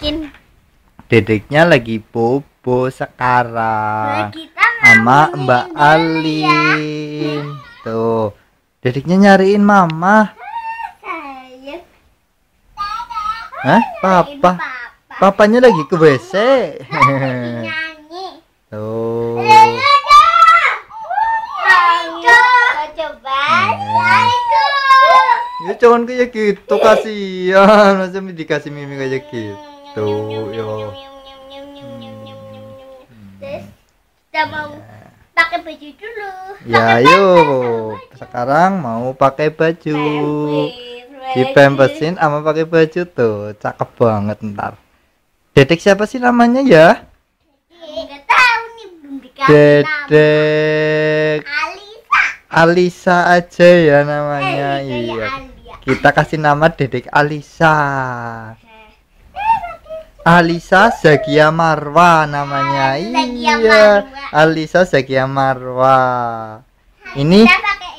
bikin dedeknya lagi bobo sekarang sama nah, Mbak ya. Alin ya. tuh dedeknya nyariin mama Hah? Papa. Papanya lagi ke WC. Tuh. Ya cuman kayak gitu kasihan masa dikasih mimi kayak gitu gitu yo hmm. terus kita mau iya. pakai baju dulu ya yuk sekarang mau pakai baju di pempesin sama pakai baju tuh cakep banget ntar dedek siapa sih namanya ya dedek Alisa aja ya namanya eh, iya kita kasih nama dedek Alisa Alisa Zakia Marwa namanya. iya. Alisa Zakia Marwa. Ini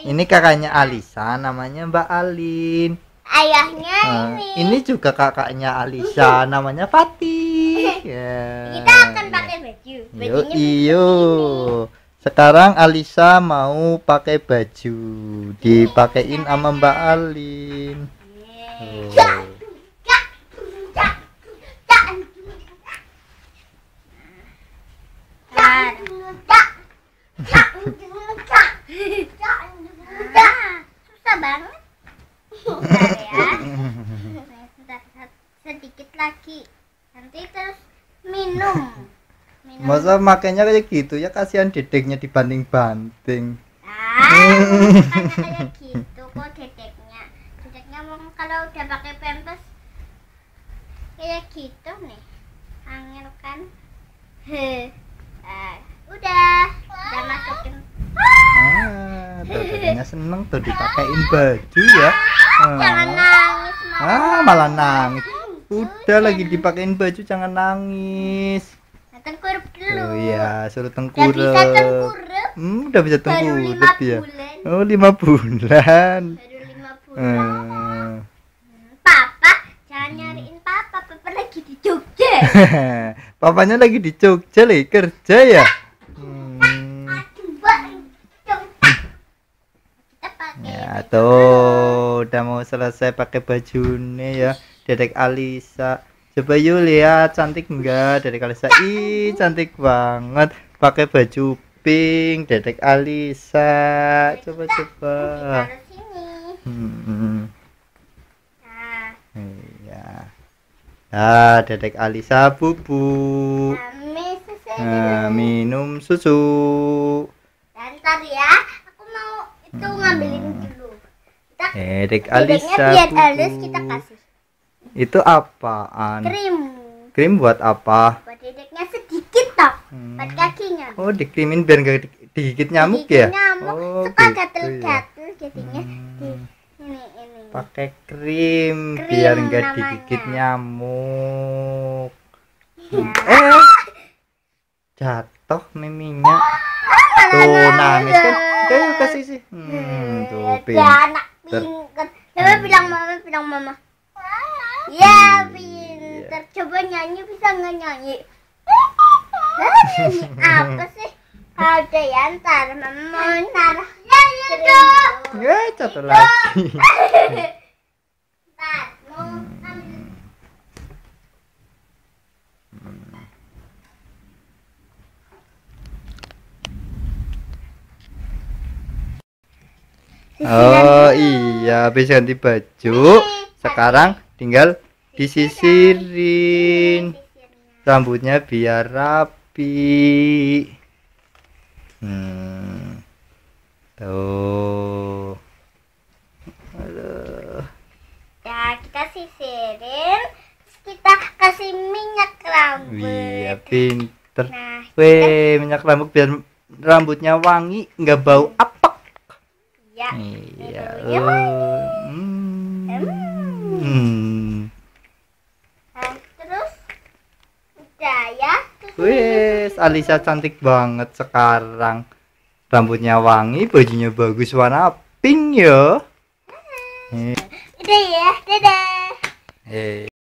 ini kakaknya Alisa namanya Mbak Alin. Ayahnya nah, ini. Ini juga kakaknya Alisa namanya Fatih. yeah. Kita ya. akan pakai baju. iyo. Sekarang Alisa mau pakai baju. Iya, Dipakein sama Mbak Alin. kaki nanti terus minum, minum. masa makanya kayak gitu ya kasihan dedeknya dibanding banting ah kayak gitu kok dedeknya dedeknya mau kalau udah pakai pempes kayak gitu nih angin kan he uh, udah udah masukin ah dedeknya seneng tuh dipakein baju ya ah. jangan nangis ah malah nangis Udah Bukan. lagi dipakein baju jangan nangis. Nah, tengkurup dulu. Oh iya, suruh tengkurup. Udah bisa Hmm, udah bisa tengkurup Baru lima ya. Bulan. Oh, lima bulan. Baru lima bulan. Eh. Hmm. Papa, jangan nyariin papa. Papa lagi di Jogja. Papanya lagi di Jogja lagi kerja ya. Hmm. Ya, tuh udah mau selesai pakai bajunya ya. Dedek Alisa coba yuk lihat cantik enggak Dedek Alisa ih cantik banget pakai baju pink Dedek Alisa coba coba hmm. iya ah Dedek Alisa bubuk Nah, minum susu. Bentar ya, aku mau itu hmm. ngambilin dulu. Kita, Alisa. kita kasih. Itu apaan? Krim. Krim buat apa? Buat dedeknya sedikit toh, hmm. buat kakinya. Oh, dikrimin biar gak digigit nyamuk Dikit ya? Nyamuk, oh, suka gitu gatel-gatel ya. jadinya. Hmm. Di, ini ini. Pakai krim, krim biar gak digigit nyamuk. Ya. Eh. Jatuh miminya. Tuh nangis kan. Kayak kasih sih. Hmm, hmm tuh. Ya, anak pinter. Mama bilang mama bilang mama. Ya iya. pinter. Yeah. Coba nyanyi bisa nggak nyanyi? nyanyi apa sih? Ada ya ntar mau ntar nyanyi dong. Ya satu ya, lagi. Ntar Oh iya, habis ganti baju. Sekarang tinggal disisirin rambutnya biar rapi hmm. tuh Aduh. ya kita sisirin kita kasih minyak rambut iya pinter nah, weh minyak rambut biar rambutnya wangi nggak bau hmm. apek iya iya terus udah ya. Alisa cantik banget sekarang. Rambutnya wangi, bajunya bagus warna pink ya. Hmm. Udah ya, dadah. Hey.